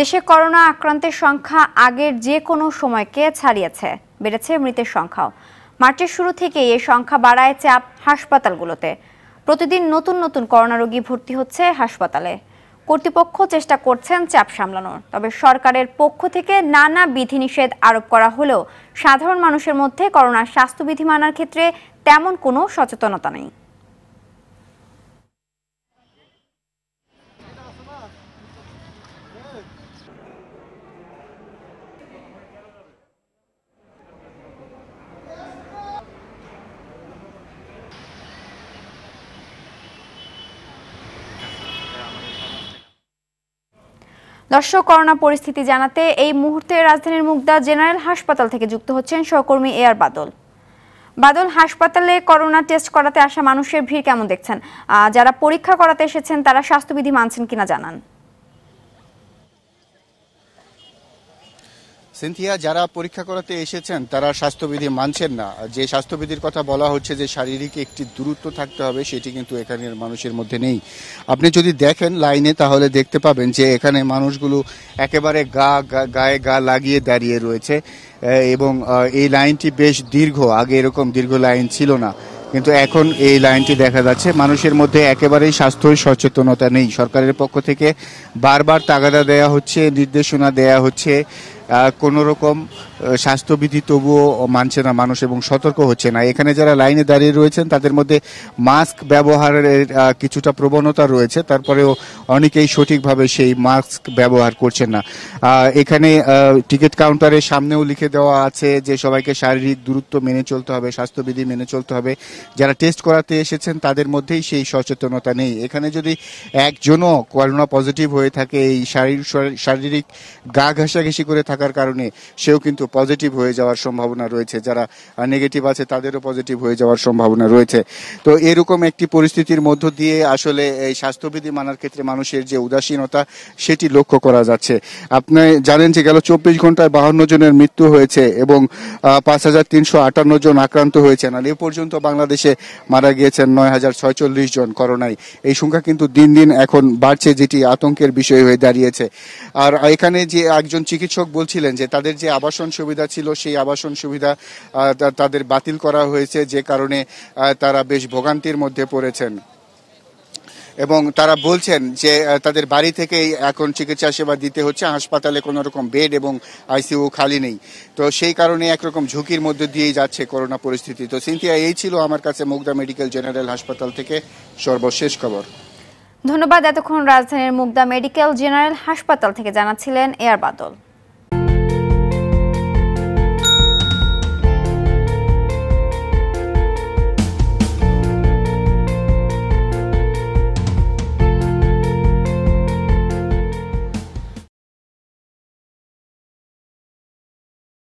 দেশে করোনা আক্রান্তের সংখ্যা আগের যে কোনো সময়কে ছাড়িয়েছে বেড়েছে মৃতের সংখ্যাও মার্চের শুরু থেকেই এই সংখ্যা বাড়ায় চাপ হাসপাতালগুলোতে প্রতিদিন নতুন নতুন করোনা রোগী ভর্তি হচ্ছে হাসপাতালে কর্তৃপক্ষ চেষ্টা করছেন চাপ সামলানোর তবে সরকারের পক্ষ থেকে নানা বিধিনিষেধ আরোপ করা হলেও সাধারণ মানুষের মধ্যে করোনার স্বাস্থ্যবিধি মানার ক্ষেত্রে তেমন কোনো সচেতনতা নেই দর্শক করোনা পরিস্থিতি জানাতে এই মুহূর্তে রাজধানীর মুগদা জেনারেল হাসপাতাল থেকে যুক্ত হচ্ছেন সহকর্মী এয়ার বাদল বাদল হাসপাতালে করোনা টেস্ট করাতে আসা মানুষের ভিড় কেমন দেখছেন যারা পরীক্ষা করাতে এসেছেন তারা স্বাস্থ্যবিধি মানছেন কিনা জানান সিনথিয়া যারা পরীক্ষা করাতে এসেছেন তারা স্বাস্থ্যবিধি মানছেন না যে স্বাস্থ্যবিধির কথা বলা হচ্ছে যে শারীরিক একটি দূরত্ব থাকতে হবে সেটি কিন্তু এখানের মানুষের মধ্যে নেই আপনি যদি দেখেন লাইনে তাহলে দেখতে পাবেন যে এখানে মানুষগুলো একেবারে গা গায়ে গা লাগিয়ে দাঁড়িয়ে রয়েছে এবং এই লাইনটি বেশ দীর্ঘ আগে এরকম দীর্ঘ লাইন ছিল না কিন্তু এখন এই লাইনটি দেখা যাচ্ছে মানুষের মধ্যে একেবারেই স্বাস্থ্য সচেতনতা নেই সরকারের পক্ষ থেকে বারবার তাগাদা দেয়া হচ্ছে নির্দেশনা দেয়া হচ্ছে কোনো রকম স্বাস্থ্যবিধি তবুও মানছে না মানুষ এবং সতর্ক হচ্ছে না এখানে যারা লাইনে দাঁড়িয়ে রয়েছেন তাদের মধ্যে মাস্ক ব্যবহারের কিছুটা প্রবণতা রয়েছে তারপরেও অনেকেই সঠিকভাবে সেই মাস্ক ব্যবহার করছেন না এখানে টিকিট কাউন্টারের সামনেও লিখে দেওয়া আছে যে সবাইকে শারীরিক দূরত্ব মেনে চলতে হবে স্বাস্থ্যবিধি মেনে চলতে হবে যারা টেস্ট করাতে এসেছেন তাদের মধ্যেই সেই সচেতনতা নেই এখানে যদি একজনও করোনা পজিটিভ হয়ে থাকে এই শারীরিক শারীরিক গা ঘাসাঘাসি করে থাকা থাকার কারণে সেও কিন্তু পজিটিভ হয়ে যাওয়ার সম্ভাবনা রয়েছে যারা নেগেটিভ আছে তাদেরও পজিটিভ হয়ে যাওয়ার সম্ভাবনা রয়েছে তো এরকম একটি পরিস্থিতির মধ্য দিয়ে আসলে এই স্বাস্থ্যবিধি মানার ক্ষেত্রে মানুষের যে উদাসীনতা সেটি লক্ষ্য করা যাচ্ছে আপনি জানেন যে গেল চব্বিশ ঘন্টায় বাহান্ন জনের মৃত্যু হয়েছে এবং পাঁচ হাজার তিনশো আটান্ন জন আক্রান্ত হয়েছেন আর এ পর্যন্ত বাংলাদেশে মারা গিয়েছেন নয় হাজার ছয়চল্লিশ জন করোনায় এই সংখ্যা কিন্তু দিন দিন এখন বাড়ছে যেটি আতঙ্কের বিষয় হয়ে দাঁড়িয়েছে আর এখানে যে একজন চিকিৎসক বলছে ছিলেন যে তাদের যে আবাসন সুবিধা ছিল সেই আবাসন সুবিধা তাদের বাতিল করা হয়েছে যে কারণে তারা বেশ ভোগান্তির মধ্যে পড়েছেন এবং তারা বলছেন যে তাদের বাড়ি থেকেই এখন চিকিৎসা সেবা দিতে হচ্ছে হাসপাতালে কোনো রকম বেড এবং আইসিইউ খালি নেই তো সেই কারণে একরকম ঝুঁকির মধ্যে দিয়েই যাচ্ছে করোনা পরিস্থিতি তো সিনথিয়া এই ছিল আমার কাছে মুগদা মেডিকেল জেনারেল হাসপাতাল থেকে সর্বশেষ খবর ধন্যবাদ এতক্ষণ রাজধানীর মুগদা মেডিকেল জেনারেল হাসপাতাল থেকে জানাচ্ছিলেন এয়ার বাদল